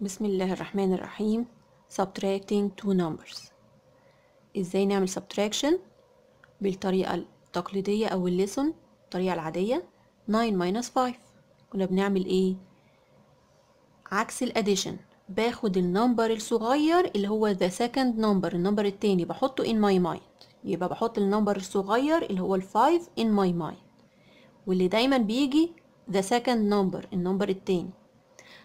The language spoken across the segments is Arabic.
بسم الله الرحمن الرحيم subtracting two numbers ازاي نعمل subtraction بالطريقة التقليدية او الليسون الطريقة العادية 9 minus 5 كنا بنعمل ايه عكس الاديشن باخد النمبر الصغير اللي هو the second number النمبر التاني بحطه in my mind يبقى بحط النمبر الصغير اللي هو ال 5 in my mind واللي دايما بيجي the second number النمبر التاني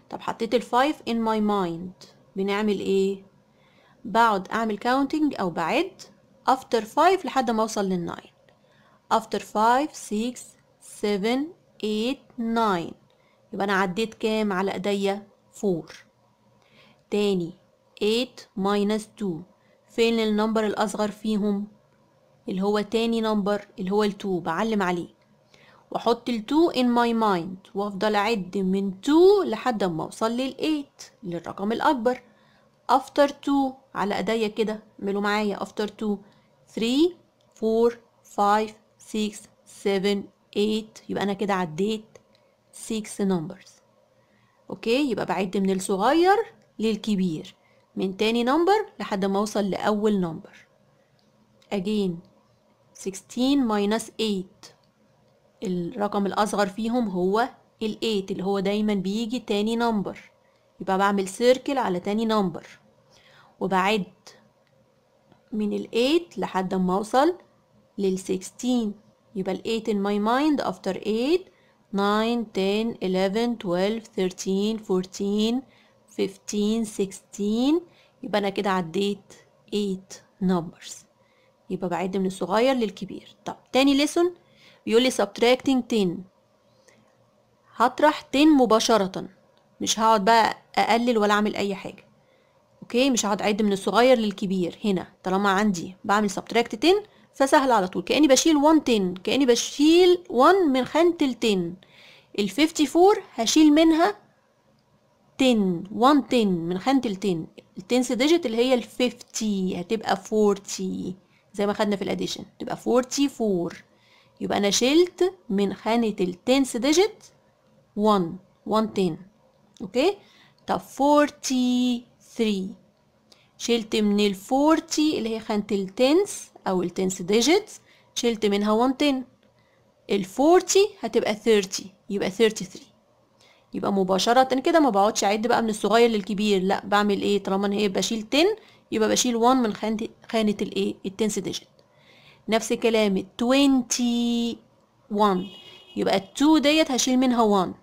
طب حطيت الفايف in my mind بنعمل ايه بقعد اعمل counting او بعد after five لحد ما اوصل للناين after five six seven eight nine يبقى انا عديت كام على ايديا فور تاني 8 minus تو فين النمبر الاصغر فيهم اللي هو تاني نمبر اللي هو التو بعلم عليه واحط ال 2 in my mind وافضل اعد من 2 لحد ما اوصل لل 8 للرقم الاكبر after 2 على ايديا كده اعملوا معايا after 2 3 4 5 6 7 8 يبقى انا كده عديت 6 numbers اوكي يبقى بعد من الصغير للكبير من تاني نمبر لحد ما اوصل لاول نمبر again 16 minus 8 الرقم الأصغر فيهم هو الايت اللي هو دايما بيجي تاني نمبر يبقى بعمل سيركل على تاني نمبر وبعد من الايت لحد ما اوصل لل 16 يبقى الايت in my mind after 8 9 10 11 12 13 14 15 16 يبقى انا كده عديت 8 numbers يبقى بعد من الصغير للكبير طب تاني ليسون بيقول لي subtracting 10 هطرح 10 مباشرة مش هقعد بقى اقلل ولا اعمل اي حاجة اوكي مش هقعد اعد من الصغير للكبير هنا طالما عندي بعمل subtract 10 فسهل على طول كأني بشيل 1 10 كأني بشيل 1 من خانة ال 10 ال 54 هشيل منها 10 1 10 من خانة ال 10 ال التنس ديجيت اللي هي ال 50 هتبقى 40 زي ما خدنا في الاديشن تبقى 44 يبقى أنا شلت من خانة التنس ديجيت 1 1 10 أوكي طب 43 شلت من ال 40 اللي هي خانة التنس أو التنس ديجيت شلت منها 1 10 ال 40 هتبقى 30 يبقى 33 يبقى مباشرة كده ما بقعدش أعد بقى من الصغير للكبير لأ بعمل إيه طالما أنا إيه بشيل 10 يبقى بشيل 1 من خانة خانة الإيه التنس ديجيت نفس كلامي 21 يبقى ال 2 ديت هشيل منها 1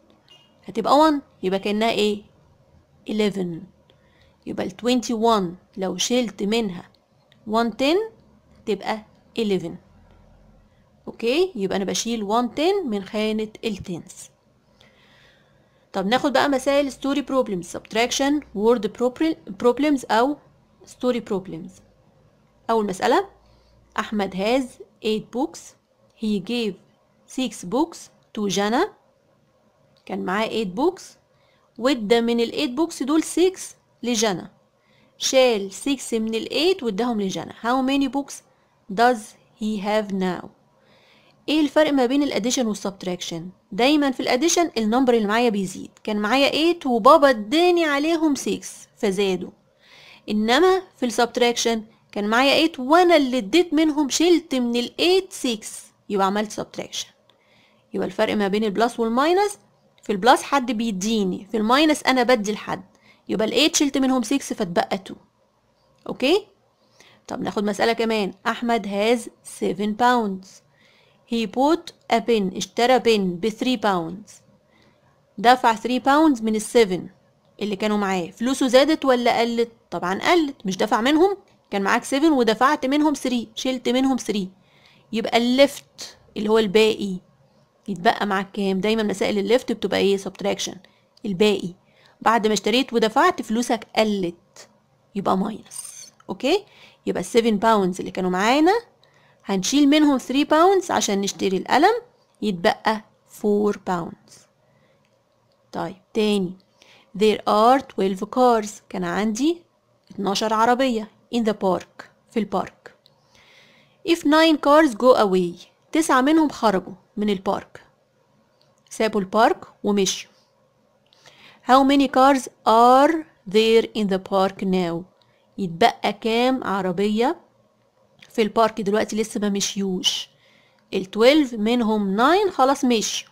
هتبقى 1 يبقى كأنها ايه 11 يبقى ال 21 لو شلت منها 110 تبقى 11 اوكي يبقى انا بشيل 110 من خانة التنس طب ناخد بقى مسائل ستوري بروبلمز subtraction word problems او ستوري بروبلمز اول مسألة أحمد has 8 books he gave 6 books to Jana كان معاه 8 books وادى من ال 8 books دول 6 لجانا شال 6 من ال 8 واداهم لجانا how many books does he have now ايه الفرق ما بين الاديشن والسبتراكشن دايما في الاديشن النمبر اللي معايا بيزيد كان معايا 8 وبابا اداني عليهم 6 فزادوا انما في السبتراكشن كان معايا 8 وانا اللي اديت منهم شلت من ال 8 6 يبقى عملت سبتراكشن يبقى الفرق ما بين البلس والماينس في البلس حد بيديني في الماينس انا بدي لحد يبقى ال 8 شلت منهم 6 فاتبقى 2 اوكي طب ناخد مسألة كمان أحمد هاز 7 باوندز هي بوت ا بن اشترى بن ب 3 باوندز دفع 3 باوندز من ال 7 اللي كانوا معاه فلوسه زادت ولا قلت طبعا قلت مش دفع منهم كان معاك 7 ودفعت منهم 3 شلت منهم 3 يبقى الليفت اللي هو الباقي يتبقى معاك كام دايما مسائل الليفت بتبقى ايه سبتراكشن الباقي بعد ما اشتريت ودفعت فلوسك قلت يبقى ماينس اوكي يبقى ال 7 باوندز اللي كانوا معانا هنشيل منهم 3 باوندز عشان نشتري القلم يتبقى 4 باوندز طيب تاني there are 12 cars كان عندي 12 عربية in the park في البارك if nine cars go away تسعة منهم خرجوا من البارك سابوا البارك ومشوا how many cars are there in the park now يتبقى كام عربية في البارك دلوقتي لسه ما مشيوش ال 12 منهم 9 خلاص مشيوا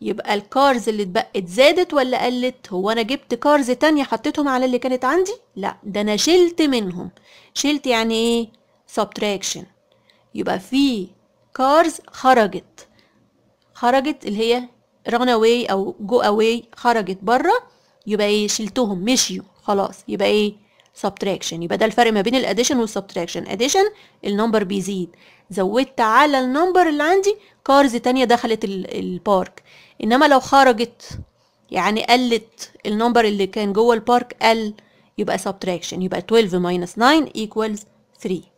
يبقى الكارز اللي اتبقت زادت ولا قلت هو انا جبت كارز تانية حطيتهم على اللي كانت عندي لا ده انا شلت منهم شلت يعني ايه subtraction يبقى في كارز خرجت خرجت اللي هي run away او جو away خرجت بره يبقى ايه شلتهم مشيوا خلاص يبقى ايه subtraction يبقى ده الفرق ما بين الاديشن والسبتراكشن اديشن النمبر بيزيد زودت على النمبر اللي عندي كارز تانية دخلت البارك انما لو خرجت يعني قلت النمبر اللي كان جوه البارك قل يبقى subtraction يبقى 12 minus 9 equals 3